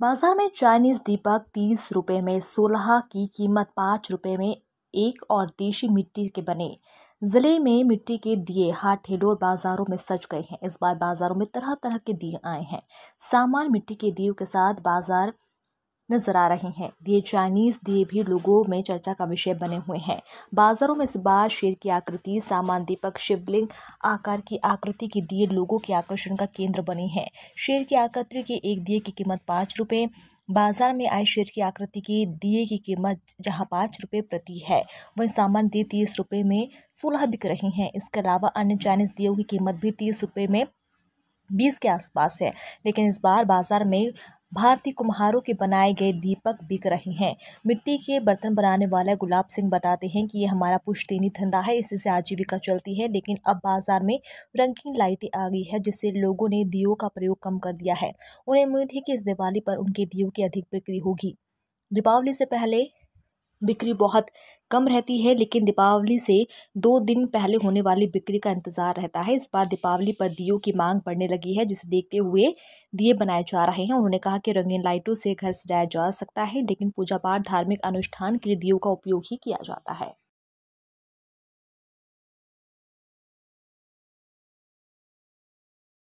बाजार में चाइनीज दीपक तीस रुपये में सोलह की कीमत पाँच रुपये में एक और देशी मिट्टी के बने जिले में मिट्टी के दिए हाथ ठेलों और बाजारों में सज गए हैं इस बार बाजारों में तरह तरह के दिए आए हैं सामान मिट्टी के दियों के साथ बाजार नजर आ रहे हैं दिए चाइनीज दिए भी लोगों में चर्चा का विषय बने हुए हैं बाजारों में इस बार शेर की आकृति सामान दीपक शिवलिंग आकार की आकृति के दिए लोगों के आकर्षण का केंद्र बने हैं शेर की आकृति के एक दिए की कीमत पाँच रुपये बाजार में आए शेर की आकृति की दिए की कीमत जहां पाँच रुपये प्रति है वहीं सामान दिए तीस रुपये में सोलह बिक रही हैं इसके अलावा अन्य चाइनीज दिए की कीमत भी तीस रुपये में बीस के आसपास है लेकिन इस बार बाजार में भारतीय कुम्हारों के बनाए गए दीपक बिक रहे हैं मिट्टी के बर्तन बनाने वाला गुलाब सिंह बताते हैं कि ये हमारा पुश्तीनी धंधा है इससे आजीविका चलती है लेकिन अब बाजार में रंगीन लाइटें आ गई है जिससे लोगों ने दियो का प्रयोग कम कर दिया है उन्हें उम्मीद है कि इस दिवाली पर उनके दियो की अधिक बिक्री होगी दीपावली से पहले बिक्री बहुत कम रहती है लेकिन दीपावली से दो दिन पहले होने वाली बिक्री का इंतजार रहता है इस बार दीपावली पर दियो की मांग बढ़ने लगी है जिसे देखते हुए दिए बनाए जा रहे हैं उन्होंने कहा कि रंगीन लाइटों से घर सजाया जा सकता है लेकिन पूजा पाठ धार्मिक अनुष्ठान के लिए दियो का उपयोग ही किया जाता है